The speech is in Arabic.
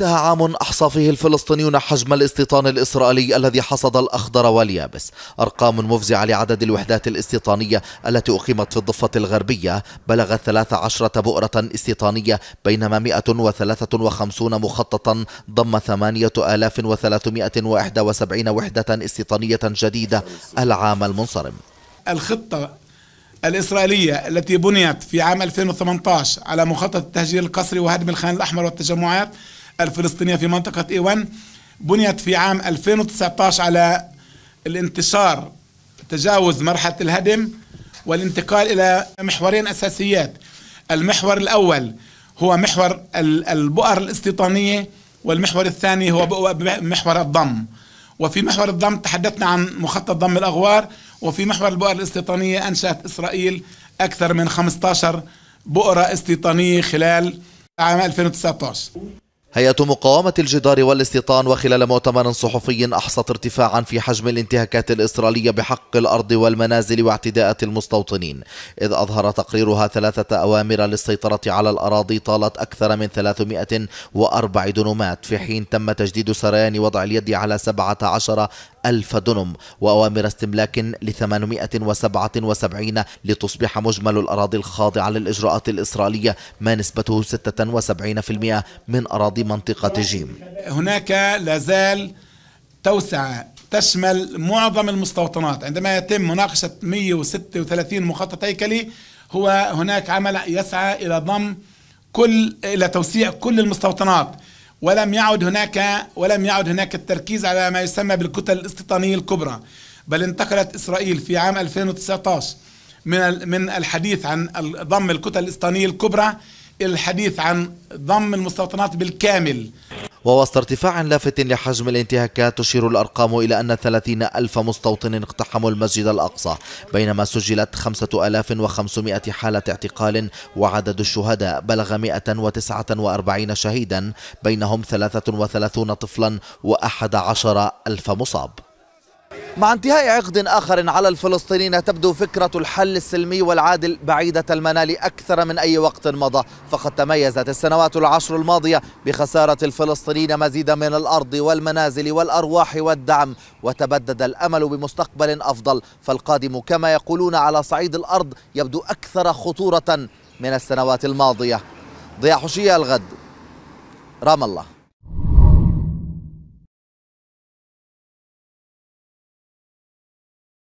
انتهى عام أحصى فيه الفلسطينيون حجم الاستيطان الإسرائيلي الذي حصد الأخضر واليابس أرقام مفزعة لعدد الوحدات الاستيطانية التي أقيمت في الضفة الغربية بلغت 13 بؤرة استيطانية بينما 153 مخططا ضم 8371 وحدة استيطانية جديدة العام المنصرم الخطة الإسرائيلية التي بنيت في عام 2018 على مخطط التهجير القسري وهدم الخان الأحمر والتجمعات الفلسطينية في منطقة إيوان بنيت في عام 2019 على الانتشار تجاوز مرحلة الهدم والانتقال إلى محورين أساسيات المحور الأول هو محور البؤر الاستيطانية والمحور الثاني هو محور الضم وفي محور الضم تحدثنا عن مخطط ضم الأغوار وفي محور البؤر الاستيطانية أنشأت إسرائيل أكثر من 15 بؤرة استيطانية خلال عام 2019 هيئة مقاومة الجدار والاستيطان وخلال مؤتمر صحفي أحصت ارتفاعا في حجم الانتهاكات الإسرائيلية بحق الأرض والمنازل واعتداءات المستوطنين إذ أظهر تقريرها ثلاثة أوامر للسيطرة على الأراضي طالت أكثر من 304 دنومات في حين تم تجديد سريان وضع اليد على 17 ألف دنم وأوامر استملاك ل 877 لتصبح مجمل الأراضي الخاضعة للإجراءات الإسرائيلية ما نسبته 76% من أراضي منطقة جيم هناك لازال توسعة تشمل معظم المستوطنات عندما يتم مناقشة 136 مخطط هيكلي هو هناك عمل يسعى إلى ضم كل إلى توسيع كل المستوطنات ولم يعد هناك ولم يعد هناك التركيز على ما يسمى بالكتل الاستيطانية الكبرى بل انتقلت إسرائيل في عام 2019 من من الحديث عن ضم الكتل الاستيطانية الكبرى الى الحديث عن ضم المستوطنات بالكامل ووسط ارتفاع لافت لحجم الانتهاكات تشير الأرقام إلى أن 30 ألف مستوطن اقتحموا المسجد الأقصى بينما سجلت 5500 حالة اعتقال وعدد الشهداء بلغ 149 شهيدا بينهم 33 طفلا و11 ألف مصاب مع انتهاء عقد آخر على الفلسطينيين تبدو فكرة الحل السلمي والعادل بعيدة المنال أكثر من أي وقت مضى فقد تميزت السنوات العشر الماضية بخسارة الفلسطينيين مزيدا من الأرض والمنازل والأرواح والدعم وتبدد الأمل بمستقبل أفضل فالقادم كما يقولون على صعيد الأرض يبدو أكثر خطورة من السنوات الماضية ضياء حشية الغد رام الله